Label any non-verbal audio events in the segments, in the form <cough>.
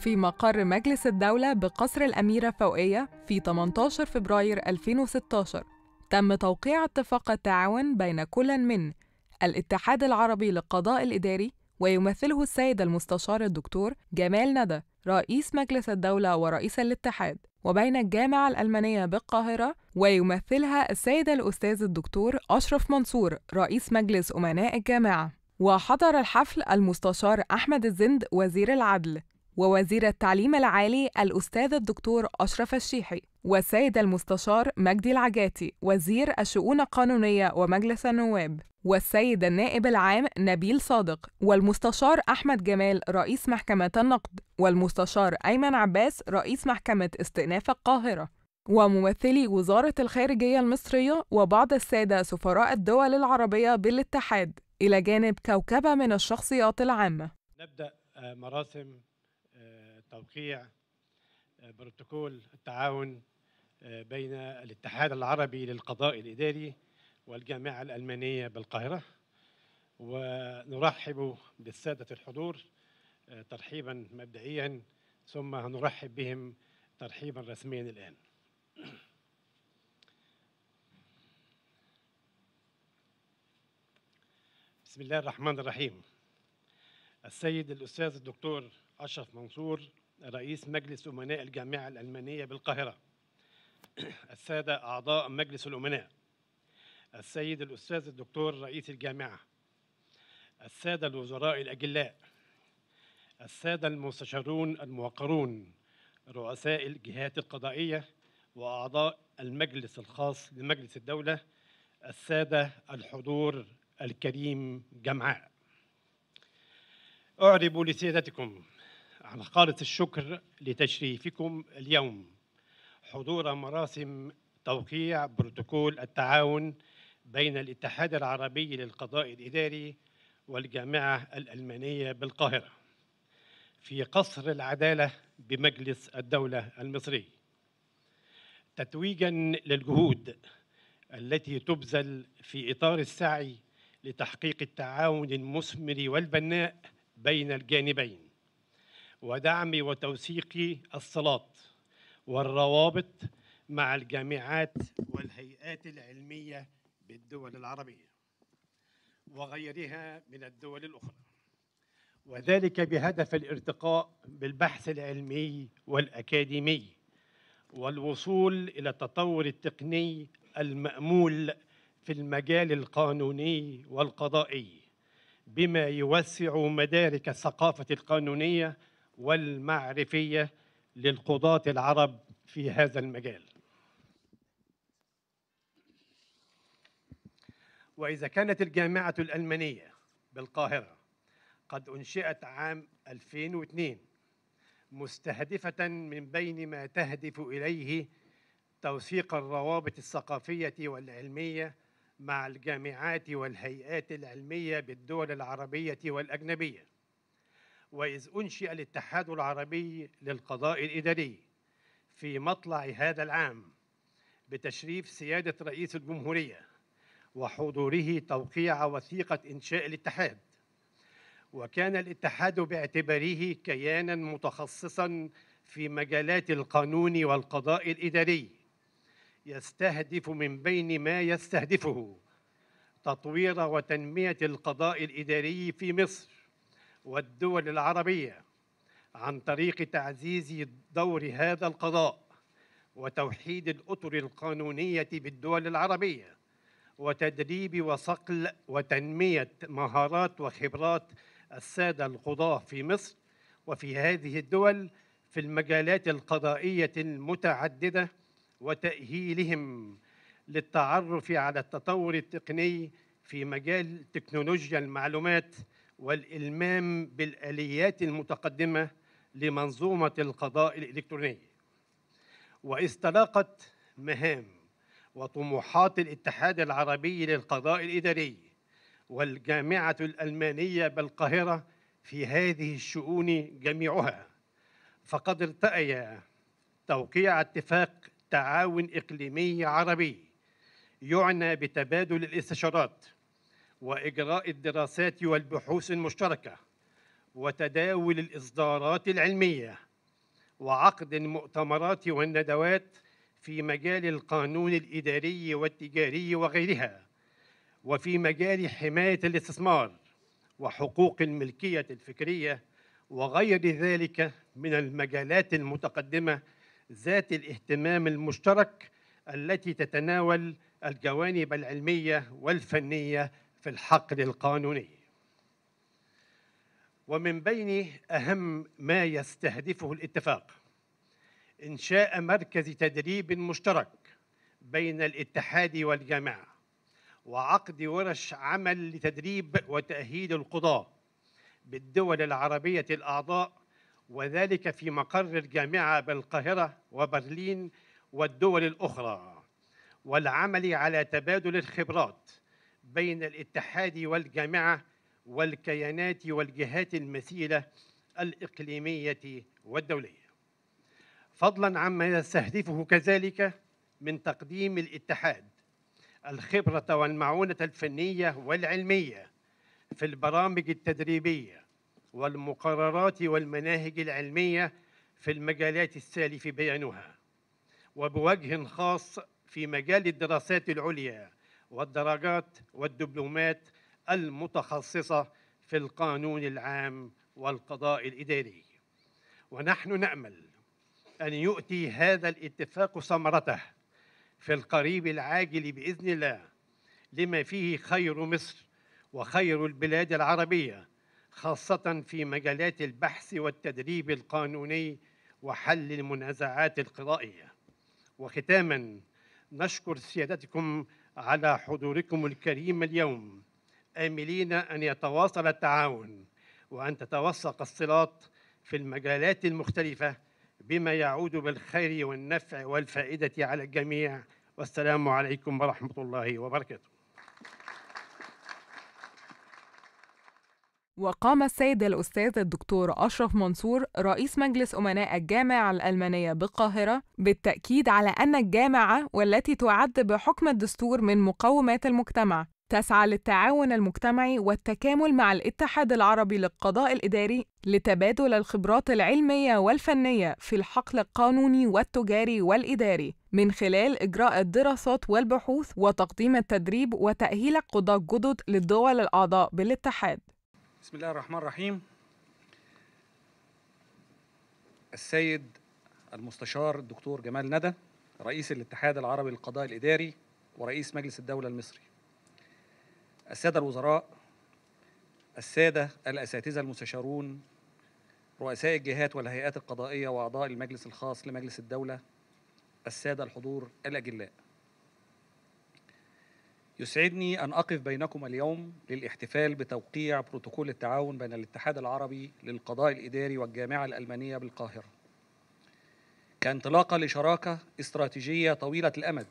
في مقر مجلس الدولة بقصر الأميرة فوقية في 18 فبراير 2016 تم توقيع اتفاق التعاون بين كل من الاتحاد العربي للقضاء الإداري ويمثله السيد المستشار الدكتور جمال ندى رئيس مجلس الدولة ورئيس الاتحاد وبين الجامعة الألمانية بالقاهرة ويمثلها السيد الأستاذ الدكتور أشرف منصور رئيس مجلس أمناء الجامعة وحضر الحفل المستشار أحمد الزند وزير العدل ووزير التعليم العالي الأستاذ الدكتور أشرف الشيحي والسيد المستشار مجدي العجاتي وزير الشؤون القانونية ومجلس النواب والسيد النائب العام نبيل صادق والمستشار أحمد جمال رئيس محكمة النقد والمستشار أيمن عباس رئيس محكمة استئناف القاهرة وممثلي وزارة الخارجية المصرية وبعض السادة سفراء الدول العربية بالاتحاد إلى جانب كوكبة من الشخصيات العامة نبدأ آه، مراسم توقيع آه، بروتوكول التعاون آه، بين الاتحاد العربي للقضاء الإداري والجامعة الألمانية بالقاهرة ونرحب بالسادة الحضور آه، ترحيبا مبدئيا ثم نرحب بهم ترحيبا رسميا الآن بسم الله الرحمن الرحيم السيد الأستاذ الدكتور أشرف منصور رئيس مجلس أمناء الجامعة الألمانية بالقاهرة <clears throat> السادة أعضاء مجلس الأمناء السيد الأستاذ الدكتور رئيس الجامعة السادة الوزراء الأجلاء السادة المستشارون الموقرون رؤساء الجهات القضائية وأعضاء المجلس الخاص لمجلس الدولة السادة الحضور الكريم جمعاء أعرب لسيادتكم على قارة الشكر لتشريفكم اليوم حضور مراسم توقيع بروتوكول التعاون بين الاتحاد العربي للقضاء الإداري والجامعة الألمانية بالقاهرة في قصر العدالة بمجلس الدولة المصري تتويجا للجهود التي تبذل في إطار السعي لتحقيق التعاون المثمر والبناء بين الجانبين ودعم وتوثيق الصلاة والروابط مع الجامعات والهيئات العلمية بالدول العربية وغيرها من الدول الأخرى وذلك بهدف الارتقاء بالبحث العلمي والأكاديمي والوصول إلى التطور التقني المأمول في المجال القانوني والقضائي بما يوسع مدارك الثقافة القانونية والمعرفية للقضاة العرب في هذا المجال وإذا كانت الجامعة الألمانية بالقاهرة قد أنشئت عام 2002 مستهدفة من بين ما تهدف إليه توثيق الروابط الثقافية والعلمية مع الجامعات والهيئات العلمية بالدول العربية والأجنبية وإذ أنشئ الاتحاد العربي للقضاء الإداري في مطلع هذا العام بتشريف سيادة رئيس الجمهورية وحضوره توقيع وثيقة إنشاء الاتحاد وكان الاتحاد باعتباره كيانا متخصصا في مجالات القانون والقضاء الإداري يستهدف من بين ما يستهدفه تطوير وتنمية القضاء الإداري في مصر والدول العربية عن طريق تعزيز دور هذا القضاء وتوحيد الأطر القانونية بالدول العربية وتدريب وصقل وتنمية مهارات وخبرات السادة القضاة في مصر وفي هذه الدول في المجالات القضائية المتعددة وتأهيلهم للتعرف على التطور التقني في مجال تكنولوجيا المعلومات والإلمام بالآليات المتقدمة لمنظومة القضاء الإلكتروني واستراقت مهام وطموحات الاتحاد العربي للقضاء الإداري والجامعة الألمانية بالقاهرة في هذه الشؤون جميعها فقد ارتأي توقيع اتفاق تعاون إقليمي عربي يعنى بتبادل الاستشارات واجراء الدراسات والبحوث المشتركه وتداول الاصدارات العلميه وعقد المؤتمرات والندوات في مجال القانون الاداري والتجاري وغيرها وفي مجال حمايه الاستثمار وحقوق الملكيه الفكريه وغير ذلك من المجالات المتقدمه ذات الاهتمام المشترك التي تتناول الجوانب العلميه والفنيه في الحقل القانوني ومن بين أهم ما يستهدفه الاتفاق إنشاء مركز تدريب مشترك بين الاتحاد والجامعة وعقد ورش عمل لتدريب وتأهيل القضاة بالدول العربية الأعضاء وذلك في مقر الجامعة بالقاهرة وبرلين والدول الأخرى والعمل على تبادل الخبرات بين الاتحاد والجامعة والكيانات والجهات المثيلة الإقليمية والدولية فضلا عما يستهدفه كذلك من تقديم الاتحاد الخبرة والمعونة الفنية والعلمية في البرامج التدريبية والمقررات والمناهج العلمية في المجالات السالف بيانها وبوجه خاص في مجال الدراسات العليا والدرجات والدبلومات المتخصصة في القانون العام والقضاء الإداري ونحن نأمل أن يؤتي هذا الاتفاق ثمرته في القريب العاجل بإذن الله لما فيه خير مصر وخير البلاد العربية خاصة في مجالات البحث والتدريب القانوني وحل المنازعات القضائية وختاما نشكر سيادتكم على حضوركم الكريم اليوم آملين أن يتواصل التعاون وأن تتوثق الصلات في المجالات المختلفة بما يعود بالخير والنفع والفائدة على الجميع والسلام عليكم ورحمة الله وبركاته وقام السيد الأستاذ الدكتور أشرف منصور رئيس مجلس أمناء الجامعة الألمانية بالقاهرة بالتأكيد على أن الجامعة والتي تعد بحكم الدستور من مقومات المجتمع تسعى للتعاون المجتمعي والتكامل مع الاتحاد العربي للقضاء الإداري لتبادل الخبرات العلمية والفنية في الحقل القانوني والتجاري والإداري من خلال إجراء الدراسات والبحوث وتقديم التدريب وتأهيل قضاة الجدد للدول الأعضاء بالاتحاد بسم الله الرحمن الرحيم السيد المستشار الدكتور جمال ندى رئيس الاتحاد العربي للقضاء الإداري ورئيس مجلس الدولة المصري السادة الوزراء السادة الأساتذة المستشارون رؤساء الجهات والهيئات القضائية وأعضاء المجلس الخاص لمجلس الدولة السادة الحضور الأجلاء يسعدني أن أقف بينكم اليوم للاحتفال بتوقيع بروتوكول التعاون بين الاتحاد العربي للقضاء الإداري والجامعة الألمانية بالقاهرة. كانطلاقة لشراكة استراتيجية طويلة الأمد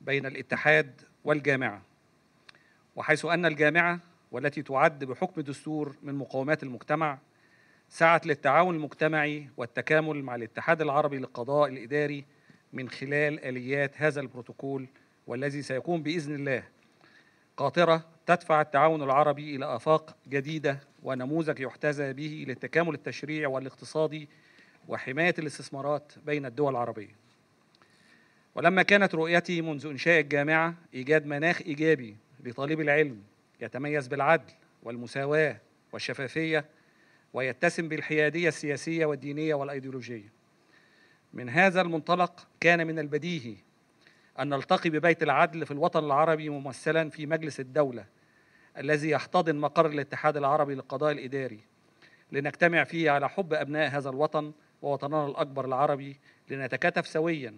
بين الاتحاد والجامعة، وحيث أن الجامعة والتي تعد بحكم دستور من مقومات المجتمع سعت للتعاون المجتمعي والتكامل مع الاتحاد العربي للقضاء الإداري من خلال آليات هذا البروتوكول والذي سيكون باذن الله قاطره تدفع التعاون العربي الى افاق جديده ونموذج يحتذى به للتكامل التشريعي والاقتصادي وحمايه الاستثمارات بين الدول العربيه. ولما كانت رؤيتي منذ انشاء الجامعه ايجاد مناخ ايجابي لطالب العلم يتميز بالعدل والمساواه والشفافيه ويتسم بالحياديه السياسيه والدينيه والايديولوجيه. من هذا المنطلق كان من البديهي أن نلتقي ببيت العدل في الوطن العربي ممثلا في مجلس الدولة الذي يحتضن مقر الاتحاد العربي للقضاء الإداري لنجتمع فيه على حب أبناء هذا الوطن ووطننا الأكبر العربي لنتكاتف سويا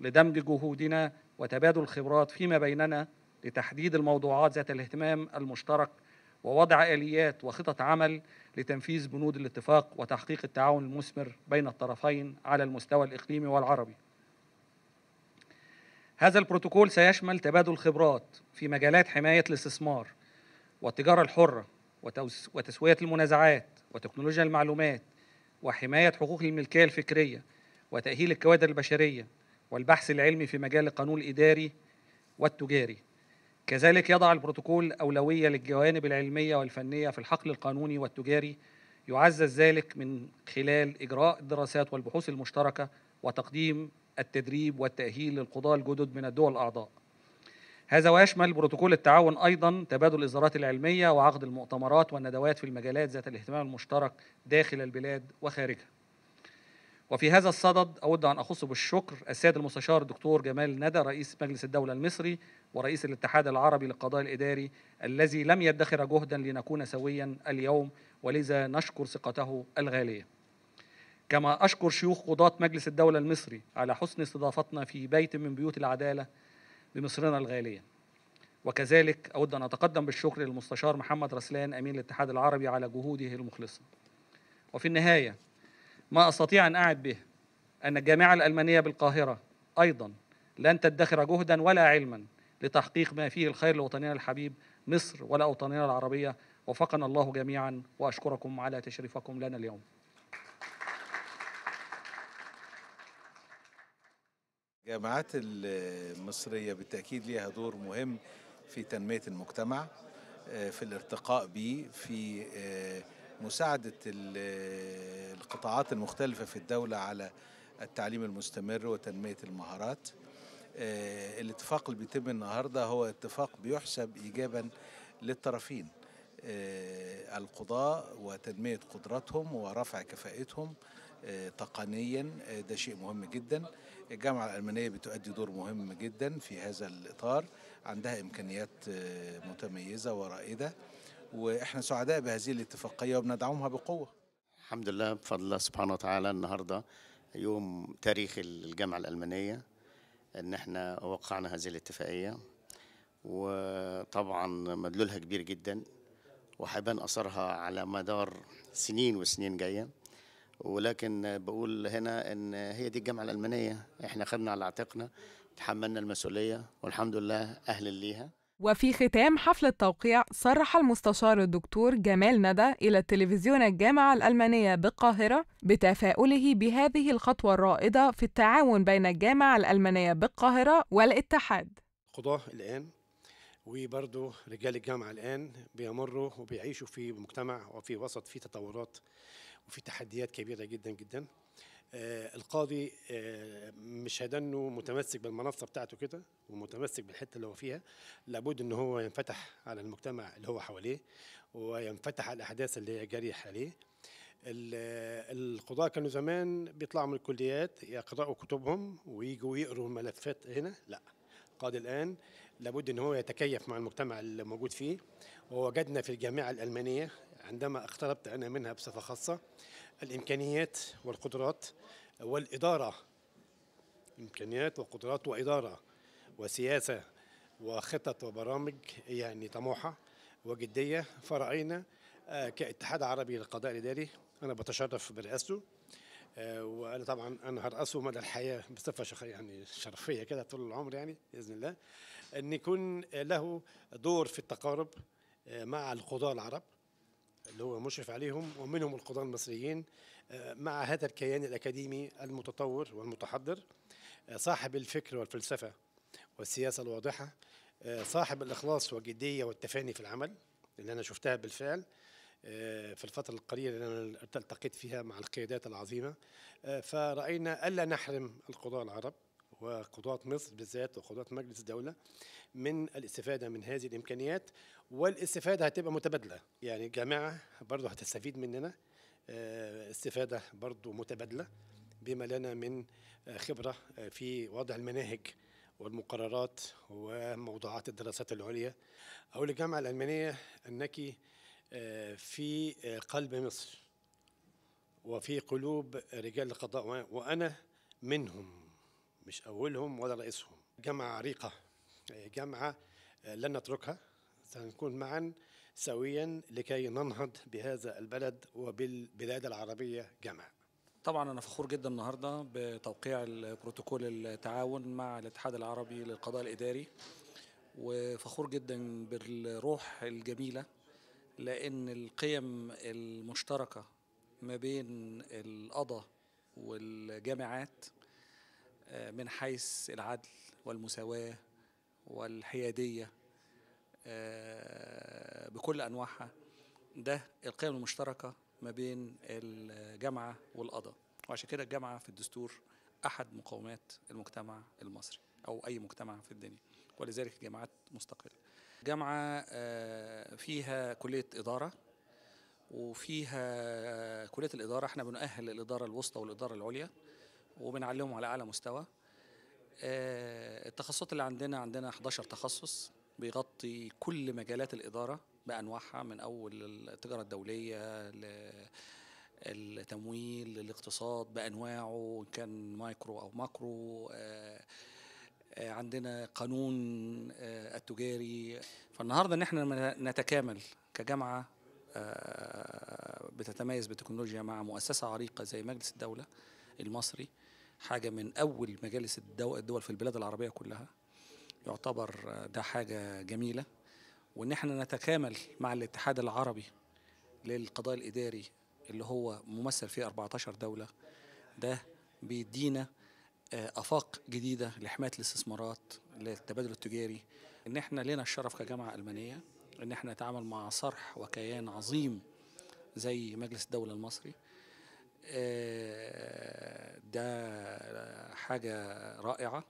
لدمج جهودنا وتبادل الخبرات فيما بيننا لتحديد الموضوعات ذات الاهتمام المشترك ووضع آليات وخطط عمل لتنفيذ بنود الاتفاق وتحقيق التعاون المثمر بين الطرفين على المستوى الإقليمي والعربي هذا البروتوكول سيشمل تبادل خبرات في مجالات حماية الاستثمار والتجارة الحرة وتسوية المنازعات وتكنولوجيا المعلومات وحماية حقوق الملكية الفكرية وتأهيل الكوادر البشرية والبحث العلمي في مجال القانون الإداري والتجاري كذلك يضع البروتوكول أولوية للجوانب العلمية والفنية في الحقل القانوني والتجاري يعزز ذلك من خلال إجراء الدراسات والبحوث المشتركة وتقديم التدريب والتأهيل للقضاة الجدد من الدول الأعضاء هذا ويشمل بروتوكول التعاون أيضا تبادل الإصدارات العلمية وعقد المؤتمرات والندوات في المجالات ذات الاهتمام المشترك داخل البلاد وخارجها وفي هذا الصدد أود أن أخص بالشكر السيد المستشار الدكتور جمال ندى رئيس مجلس الدولة المصري ورئيس الاتحاد العربي للقضاء الإداري الذي لم يدخر جهدا لنكون سويا اليوم ولذا نشكر ثقته الغالية كما أشكر شيوخ قضاة مجلس الدولة المصري على حسن استضافتنا في بيت من بيوت العدالة بمصرنا الغالية وكذلك أود أن أتقدم بالشكر للمستشار محمد رسلان أمين الاتحاد العربي على جهوده المخلصة وفي النهاية ما أستطيع أن أعد به أن الجامعة الألمانية بالقاهرة أيضا لن تدخر جهدا ولا علما لتحقيق ما فيه الخير لوطننا الحبيب مصر ولأوطاننا العربية وفقنا الله جميعا وأشكركم على تشريفكم لنا اليوم الجامعات المصرية بالتأكيد لها دور مهم في تنمية المجتمع آه، في الارتقاء به في آه، مساعدة آه، القطاعات المختلفة في الدولة على التعليم المستمر وتنمية المهارات الاتفاق اللي بيتم النهاردة هو اتفاق بيحسب إيجابا للطرفين القضاء وتنمية قدراتهم ورفع كفاءتهم تقنيا ده شيء مهم جدا الجامعة الألمانية بتؤدي دور مهم جدا في هذا الإطار عندها إمكانيات آه، متميزة ورائدة وإحنا سعداء بهذه الاتفاقية وبندعمها بقوة الحمد لله بفضل الله سبحانه وتعالى النهاردة يوم تاريخ الجامعة الألمانية إن إحنا وقعنا هذه الاتفاقية وطبعا مدلولها كبير جدا وهيبان أثرها على مدار سنين وسنين جايه ولكن بقول هنا ان هي دي الجامعه الالمانيه احنا خدنا على عاتقنا تحملنا المسؤوليه والحمد لله اهل ليها وفي ختام حفل التوقيع صرح المستشار الدكتور جمال ندى إلى التلفزيون الجامعة الألمانية بالقاهرة بتفاؤله بهذه الخطوة الرائدة في التعاون بين الجامعة الألمانية بالقاهرة والاتحاد قضاة الآن وبرضه رجال الجامعة الآن بيمروا وبيعيشوا في مجتمع وفي وسط فيه تطورات وفي تحديات كبيره جدا جدا آه، القاضي آه، مش هدنه متمسك بالمنصه بتاعته كده ومتمسك بالحته اللي هو فيها لابد ان هو ينفتح على المجتمع اللي هو حواليه وينفتح على الاحداث اللي هي جاريه حواليه القضاة كانوا زمان بيطلعوا من الكليات يقرأوا كتبهم ويجوا يقروا الملفات هنا لا القاضي الآن لابد ان هو يتكيف مع المجتمع اللي موجود فيه ووجدنا في الجامعة الألمانية عندما اقتربت أنا منها بصفة خاصة الإمكانيات والقدرات والإدارة إمكانيات وقدرات وإدارة وسياسة وخطط وبرامج يعني طموحة وجدية فرأينا آه، كاتحاد عربي للقضاء الإداري أنا بتشرف برئاسته آه، وانا طبعا انا هرأسه مدى الحياه بصفه شخ... يعني شرفيه كده طول العمر يعني باذن الله ان يكون له دور في التقارب آه، مع القضاه العرب اللي هو مشرف عليهم ومنهم القضاة المصريين آه، مع هذا الكيان الأكاديمي المتطور والمتحضر آه، صاحب الفكر والفلسفة والسياسة الواضحة آه، صاحب الإخلاص والجدية والتفاني في العمل اللي أنا شفتها بالفعل في الفترة القليلة اللي أنا التقيت فيها مع القيادات العظيمة فرأينا ألا نحرم القضاة العرب وقضاة مصر بالذات وقضاة مجلس الدولة من الاستفادة من هذه الإمكانيات والاستفاده هتبقى متبادله يعني الجامعه برضو هتستفيد مننا آه، استفاده برضو متبادله بما لنا من آه، خبره آه، في وضع المناهج والمقررات وموضوعات الدراسات العليا أقول الجامعة الألمانية أنك في قلب مصر وفي قلوب رجال القضاء وأنا منهم مش أولهم ولا رئيسهم جامعة عريقة جامعة لن نتركها سنكون معا سويا لكي ننهض بهذا البلد وبالبلاد العربية جمعاً طبعا انا فخور جدا النهارده بتوقيع البروتوكول التعاون مع الاتحاد العربي للقضاء الاداري وفخور جدا بالروح الجميله لان القيم المشتركه ما بين القضاء والجامعات آه، من حيث العدل والمساواه والحياديه آه، بكل انواعها ده القيم المشتركه ما بين الجامعه والقضاء وعشان كده الجامعه في الدستور احد مقومات المجتمع المصري او اي مجتمع في الدنيا ولذلك الجامعات مستقله جامعه آه، فيها كليه اداره وفيها كليه الاداره احنا بنؤهل الاداره الوسطى والاداره العليا وبنعلمهم على اعلى مستوى آه، التخصصات اللي عندنا عندنا 11 تخصص بيغطي تغطي كل مجالات الإدارة بأنواعها من أول التجارة الدولية التمويل الاقتصاد بأنواعه إن كان مايكرو أو ماكرو آه، آه، عندنا قانون آه، التجاري فالنهارده ان احنا نتكامل كجامعه بتتميز بالتكنولوجيا مع مؤسسه عريقه زي مجلس الدوله المصري حاجه من اول مجالس الدول في البلاد العربيه كلها يعتبر ده حاجة جميلة وإن احنا نتكامل مع الاتحاد العربي للقضاء الإداري اللي هو ممثل فيه 14 دولة ده بيدينا آه، آفاق جديدة لحماية الاستثمارات للتبادل التجاري إن احنا لنا الشرف كجامعة ألمانية إن احنا نتعامل مع صرح وكيان عظيم زي مجلس الدولة المصري آه، ده حاجة رائعة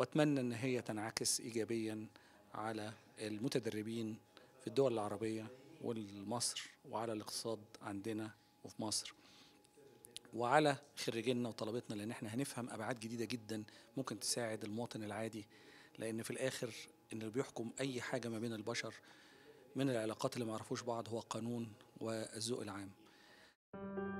واتمنى ان هي تنعكس ايجابيا على المتدربين في الدول العربيه والمصر وعلى الاقتصاد عندنا وفي مصر وعلى خريجينا وطلبتنا لان احنا هنفهم ابعاد جديده جدا ممكن تساعد المواطن العادي لان في الاخر ان اللي بيحكم اي حاجه ما بين البشر من العلاقات اللي ما يعرفوش بعض هو القانون والذوق العام. thank you